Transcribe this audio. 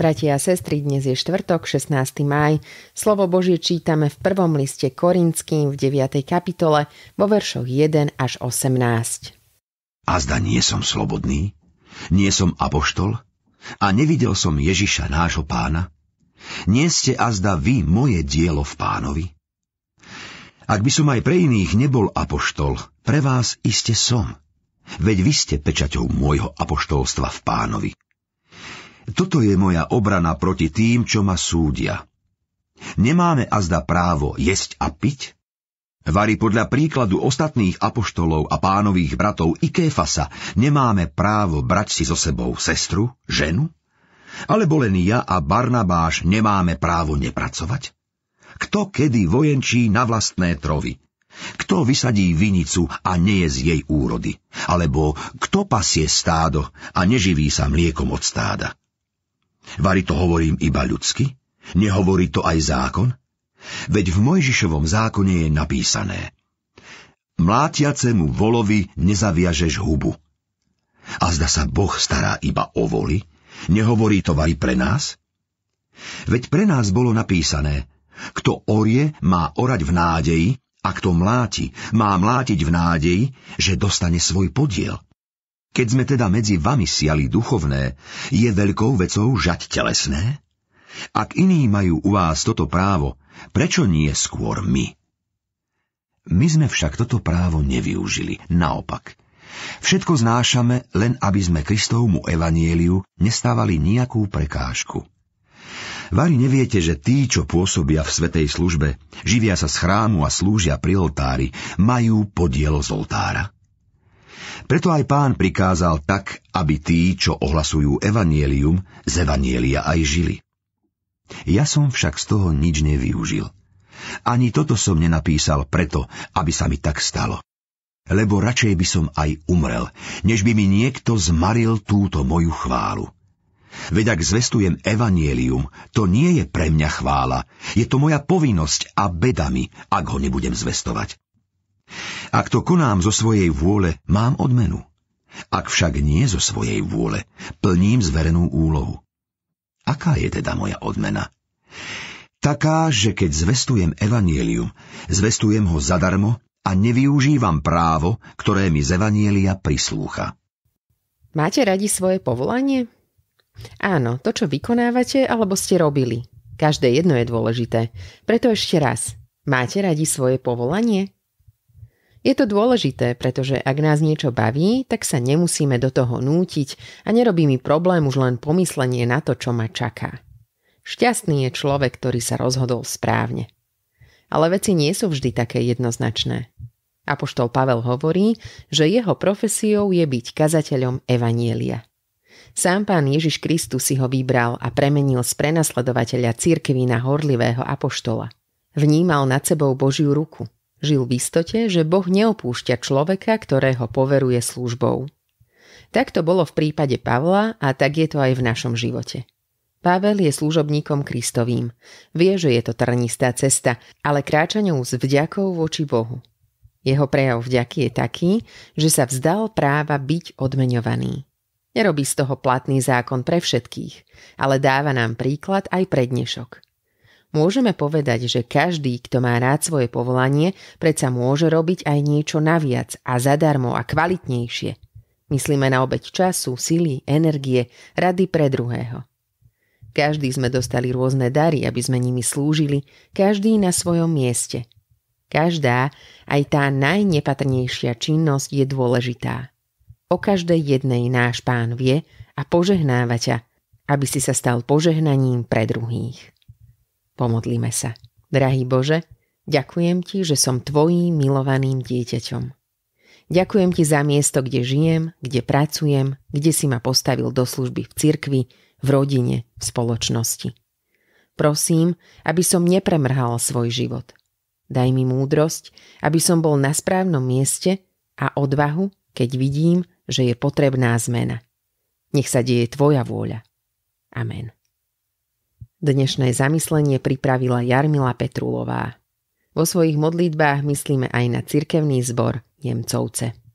Bratia a sestry, dnes je štvrtok, 16. maj, Slovo Božie čítame v prvom liste Korinským v 9. kapitole vo veršoch 1 až 18. A zda nie som slobodný? Nie som apoštol? A nevidel som Ježiša nášho pána? Nie ste azda vy moje dielo v pánovi? Ak by som aj pre iných nebol apoštol, pre vás iste som. Veď vy ste pečaťou môjho apoštolstva v pánovi. Toto je moja obrana proti tým, čo ma súdia. Nemáme azda právo jesť a piť? Vary podľa príkladu ostatných apoštolov a pánových bratov Ikéfasa nemáme právo brať si so sebou sestru, ženu? Alebo len ja a Barnabáš nemáme právo nepracovať? Kto kedy vojenčí na vlastné trovy? Kto vysadí vinicu a nie je z jej úrody? Alebo kto pasie stádo a neživí sa mliekom od stáda? Vari to hovorím iba ľudsky? Nehovorí to aj zákon? Veď v Mojžišovom zákone je napísané. Mlátiacemu volovi nezaviažeš hubu. A zda sa Boh stará iba o voli? Nehovorí to vari pre nás? Veď pre nás bolo napísané, kto orie, má orať v nádeji, a kto mláti, má mlátiť v nádeji, že dostane svoj podiel – keď sme teda medzi vami siali duchovné, je veľkou vecou žať telesné? Ak iní majú u vás toto právo, prečo nie skôr my? My sme však toto právo nevyužili, naopak. Všetko znášame, len aby sme Kristovmu evanieliu nestávali nejakú prekážku. Vari neviete, že tí, čo pôsobia v svetej službe, živia sa z chrámu a slúžia pri oltári, majú podiel z oltára? Preto aj pán prikázal tak, aby tí, čo ohlasujú evanielium, z evanielia aj žili. Ja som však z toho nič nevyužil. Ani toto som nenapísal preto, aby sa mi tak stalo. Lebo radšej by som aj umrel, než by mi niekto zmaril túto moju chválu. Veď ak zvestujem evanielium, to nie je pre mňa chvála, je to moja povinnosť a bedami, ak ho nebudem zvestovať. Ak to konám zo svojej vôle, mám odmenu. Ak však nie zo svojej vôle, plním zverenú úlohu. Aká je teda moja odmena? Taká, že keď zvestujem evanielium, zvestujem ho zadarmo a nevyužívam právo, ktoré mi z evanielia prislúcha. Máte radi svoje povolanie? Áno, to, čo vykonávate alebo ste robili. Každé jedno je dôležité. Preto ešte raz. Máte radi svoje povolanie? Je to dôležité, pretože ak nás niečo baví, tak sa nemusíme do toho nútiť a nerobí mi problém už len pomyslenie na to, čo ma čaká. Šťastný je človek, ktorý sa rozhodol správne. Ale veci nie sú vždy také jednoznačné. Apoštol Pavel hovorí, že jeho profesiou je byť kazateľom Evanielia. Sám pán Ježiš Kristus si ho vybral a premenil z prenasledovateľa církvy na horlivého apoštola. Vnímal nad sebou Božiu ruku – Žil v istote, že Boh neopúšťa človeka, ktorého poveruje službou. Tak to bolo v prípade Pavla a tak je to aj v našom živote. Pavel je služobníkom Kristovým. Vie, že je to trnistá cesta, ale kráča ňou s vďakou voči Bohu. Jeho prejav vďaky je taký, že sa vzdal práva byť odmeňovaný. Nerobí z toho platný zákon pre všetkých, ale dáva nám príklad aj pre dnešok – Môžeme povedať, že každý, kto má rád svoje povolanie, predsa môže robiť aj niečo naviac a zadarmo a kvalitnejšie. Myslíme na obeď času, sily, energie, rady pre druhého. Každý sme dostali rôzne dary, aby sme nimi slúžili, každý na svojom mieste. Každá, aj tá najnepatrnejšia činnosť je dôležitá. O každej jednej náš pán vie a požehnáva ťa, aby si sa stal požehnaním pre druhých. Pomodlíme sa. Drahý Bože, ďakujem Ti, že som Tvojím milovaným dieťaťom. Ďakujem Ti za miesto, kde žijem, kde pracujem, kde si ma postavil do služby v cirkvi, v rodine, v spoločnosti. Prosím, aby som nepremrhal svoj život. Daj mi múdrosť, aby som bol na správnom mieste a odvahu, keď vidím, že je potrebná zmena. Nech sa deje Tvoja vôľa. Amen. Dnešné zamyslenie pripravila Jarmila Petrulová. Vo svojich modlitbách myslíme aj na cirkevný zbor Nemcovce.